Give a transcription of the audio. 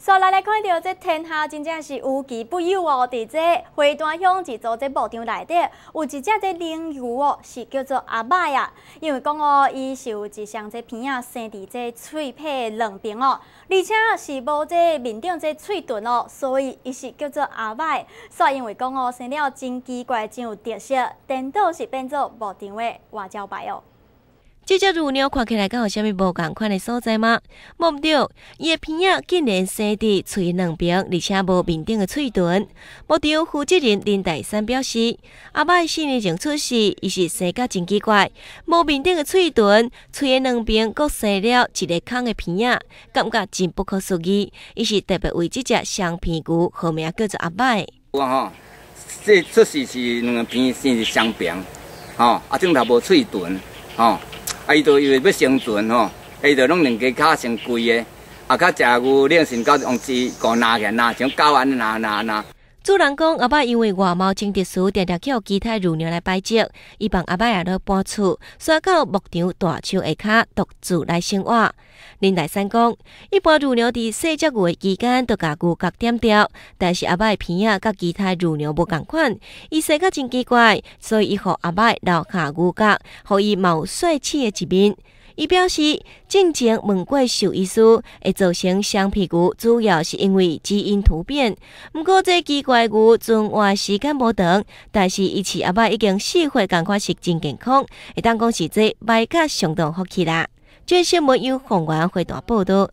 所以来看到这天下真正是无奇不有哦！伫这花端乡一座这牧场内底有一只这羚牛哦，是叫做阿麦呀。因为讲哦，伊是有一像这片啊生伫这翠皮两边哦，而且是无这面顶这喙唇哦，所以伊是叫做阿麦。所以因为讲哦，生了真奇怪，真有特色，颠倒是变做牧场的外交牌哦。这只乳牛看起来跟有什物不共款的所在吗？不对，伊的皮啊竟然生伫嘴两边，而且无面顶的喙唇。牧场负责人林大山表示：“阿伯的四年前出事，伊是生得真奇怪，无面顶的喙喙嘴两边各生了一个空的皮啊，感觉真不可思议。伊是特别为这只双鼻牛，好名叫做阿伯。”哇，这出事是两个皮生是双皮，哦，啊，正头无喙盾，哦。啊，伊就因为要生存吼，伊就拢两家卡上贵的，啊，较食牛、凉先到用猪，共拿起来拿，像狗安尼拿拿拿。主人公阿爸因为外贸真特殊，常常去其他乳娘来拜祭。伊帮阿爸也来搬厝，刷到牧场大树下骹独自来生活。林大山讲，一般乳牛伫洗仔月期间都甲牛角点掉，但是阿爸的片啊甲其他乳牛无共款，伊生甲真奇怪，所以伊互阿爸留下骨互伊，以有帅气的一面。伊表示，进前问过兽医师，会造成双屁股，主要是因为基因突变。毋过，这奇怪牛存活时间无长，但是伊饲阿爸已经四岁，感觉是真健康。会当讲是这，买家相当福气啦。这新闻由宏源回大报道。